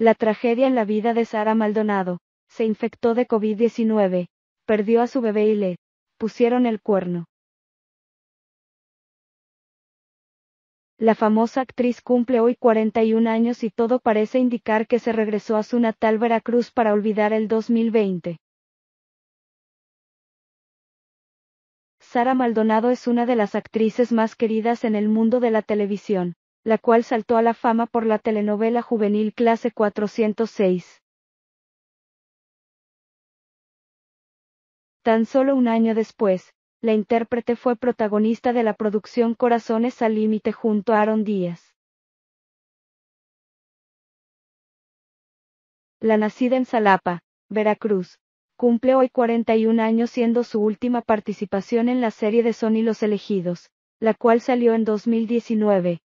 La tragedia en la vida de Sara Maldonado. Se infectó de COVID-19. Perdió a su bebé y le pusieron el cuerno. La famosa actriz cumple hoy 41 años y todo parece indicar que se regresó a su natal Veracruz para olvidar el 2020. Sara Maldonado es una de las actrices más queridas en el mundo de la televisión la cual saltó a la fama por la telenovela juvenil Clase 406. Tan solo un año después, la intérprete fue protagonista de la producción Corazones al Límite junto a Aaron Díaz. La nacida en Salapa, Veracruz, cumple hoy 41 años siendo su última participación en la serie de Sony Los Elegidos, la cual salió en 2019,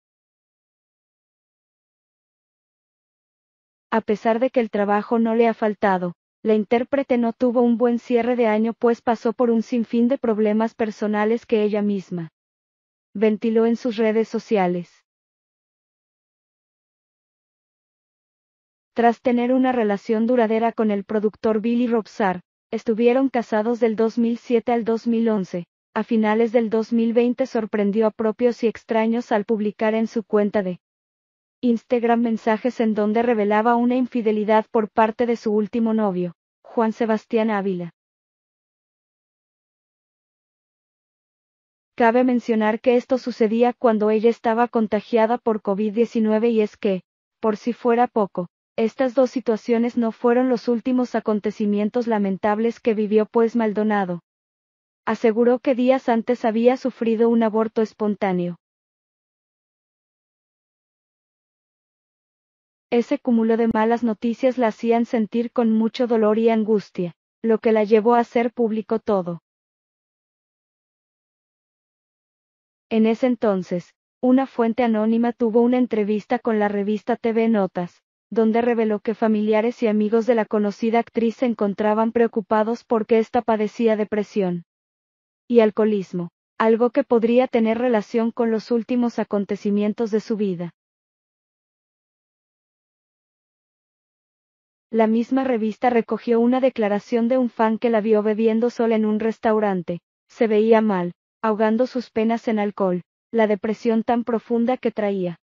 A pesar de que el trabajo no le ha faltado, la intérprete no tuvo un buen cierre de año pues pasó por un sinfín de problemas personales que ella misma ventiló en sus redes sociales. Tras tener una relación duradera con el productor Billy Robsar, estuvieron casados del 2007 al 2011. A finales del 2020 sorprendió a propios y extraños al publicar en su cuenta de Instagram mensajes en donde revelaba una infidelidad por parte de su último novio, Juan Sebastián Ávila. Cabe mencionar que esto sucedía cuando ella estaba contagiada por COVID-19 y es que, por si fuera poco, estas dos situaciones no fueron los últimos acontecimientos lamentables que vivió pues Maldonado. Aseguró que días antes había sufrido un aborto espontáneo. Ese cúmulo de malas noticias la hacían sentir con mucho dolor y angustia, lo que la llevó a hacer público todo. En ese entonces, una fuente anónima tuvo una entrevista con la revista TV Notas, donde reveló que familiares y amigos de la conocida actriz se encontraban preocupados porque ésta padecía depresión y alcoholismo, algo que podría tener relación con los últimos acontecimientos de su vida. La misma revista recogió una declaración de un fan que la vio bebiendo sola en un restaurante. Se veía mal, ahogando sus penas en alcohol, la depresión tan profunda que traía.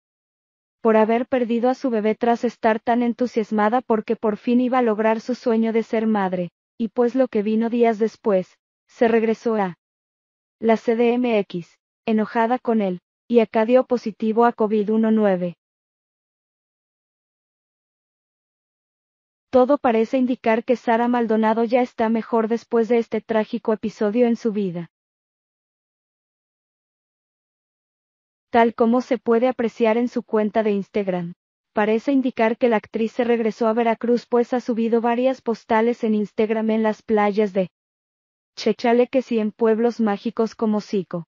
Por haber perdido a su bebé tras estar tan entusiasmada porque por fin iba a lograr su sueño de ser madre, y pues lo que vino días después, se regresó a la CDMX, enojada con él, y acá positivo a COVID-19. Todo parece indicar que Sara Maldonado ya está mejor después de este trágico episodio en su vida. Tal como se puede apreciar en su cuenta de Instagram. Parece indicar que la actriz se regresó a Veracruz pues ha subido varias postales en Instagram en las playas de Chechale que en pueblos mágicos como Sico.